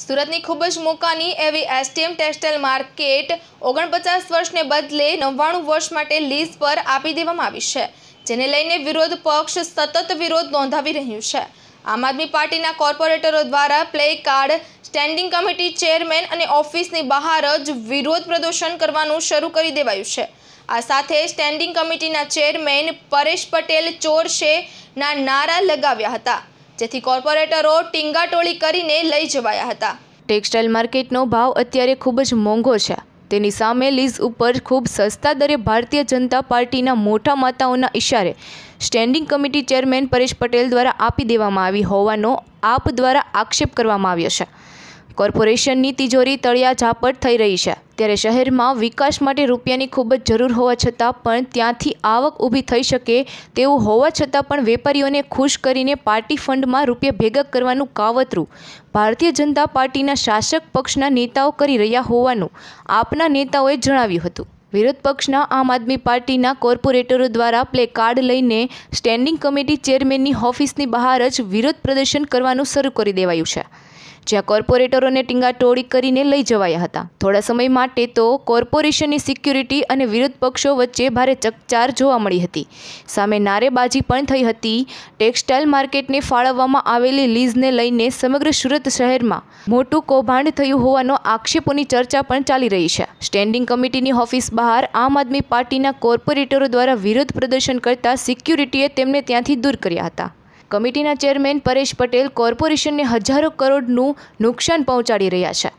સુરતની ખૂબ જ મોકાની એવી એસટીએમ ટેક્સટાઇલ માર્કેટ ઓગણપચાસ વર્ષને બદલે નવ્વાણું વર્ષ માટે લીઝ પર આપી દેવામાં આવી છે જેને લઈને વિરોધ પક્ષ સતત વિરોધ નોંધાવી રહ્યું છે આમ આદમી પાર્ટીના કોર્પોરેટરો દ્વારા placard standing committee chairman અને ઓફિસની બહાર જ વિરોધ પ્રદર્શન કરવાનું શરૂ કરી દેવાયું છે આ સાથે સ્ટેન્ડિંગ કમિટીના ચેરમેન પરેશ પટેલ ચોર ના નારા લગાવ્યા હતા જેથી કોર્પોરેટરો ટીંગાટોળી કરીને લઈ જવાયા હતા ટેક્સટાઇલ માર્કેટનો ભાવ અત્યારે ખૂબ જ મોંઘો છે તેની સામે લીઝ ઉપર ખૂબ સસ્તા દરે ભારતીય જનતા પાર્ટીના મોટા માતાઓના ઇશારે standing committee chairman Paresh Patel દ્વારા આપી દેવામાં આવી હોવાનો આપ દ્વારા આક્ષેપ કરવામાં આવ્યો છે કોર્પોરેશનની તિજોરી તળિયા ઝાપટ થઈ રહી છે ત્યારે શહેરમાં વિકાસ માટે રૂપિયાની ખૂબ જ જરૂર હોવા છતાં પણ ત્યાંથી આવક ઊભી થઈ શકે તેવું હોવા છતાં પણ વેપારીઓને ખુશ કરીને પાર્ટી ફંડમાં રૂપિયા ભેગા કરવાનું કાવતરું ભારતીય જનતા પાર્ટીના શાસક પક્ષના નેતાઓ કરી રહ્યા હોવાનું આપના નેતાઓએ જણાવ્યું હતું વિરોધ પક્ષના આમ આદમી પાર્ટીના કોર્પોરેટરો દ્વારા પ્લે કાર્ડ લઈને સ્ટેન્ડિંગ કમિટી ચેરમેનની ઓફિસની બહાર જ વિરોધ પ્રદર્શન કરવાનું શરૂ કરી દેવાયું છે જ્યાં કોર્પોરેટરોને ટીંગાટોળી કરીને લઈ જવાયા હતા થોડા સમય માટે તો કોર્પોરેશનની સિક્યુરિટી અને વિરોધ પક્ષો વચ્ચે ભારે ચકચાર જોવા મળી હતી સામે નારેબાજી પણ થઈ હતી ટેક્સટાઇલ માર્કેટને ફાળવવામાં આવેલી લીઝને લઈને સમગ્ર સુરત શહેરમાં મોટું કૌભાંડ થયું હોવાનો આક્ષેપોની ચર્ચા પણ ચાલી રહી છે સ્ટેન્ડિંગ કમિટીની ઓફિસ બહાર આમ આદમી પાર્ટીના કોર્પોરેટરો દ્વારા વિરોધ પ્રદર્શન કરતા સિક્યુરિટીએ તેમને ત્યાંથી દૂર કર્યા હતા કમિટીના ચેરમેન પરેશ પટેલ કોર્પોરેશનને હજારો કરોડનું નુકસાન પહોંચાડી રહ્યા છે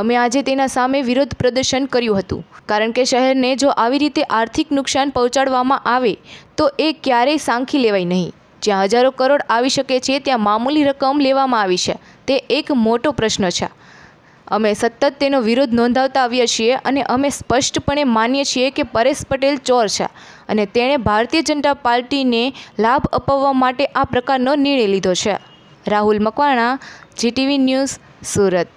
અમે આજે તેના સામે વિરોધ પ્રદર્શન કર્યું હતું કારણ કે શહેરને જો આવી રીતે આર્થિક નુકસાન પહોંચાડવામાં આવે તો એ ક્યારેય સાંખી લેવાય નહીં જ્યાં હજારો કરોડ આવી શકે છે ત્યાં મામૂલી રકમ લેવામાં આવી છે તે એક મોટો પ્રશ્ન છે અમે સતત તેનો વિરોધ નોંધાવતા આવ્યા છીએ અને અમે સ્પષ્ટપણે માનીએ છીએ કે પરેશ પટેલ ચોર છે અને તેણે ભારતીય જનતા પાર્ટીને લાભ અપાવવા માટે આ પ્રકારનો નિર્ણય લીધો છે રાહુલ મકવાણા જીટીવી ન્યૂઝ સુરત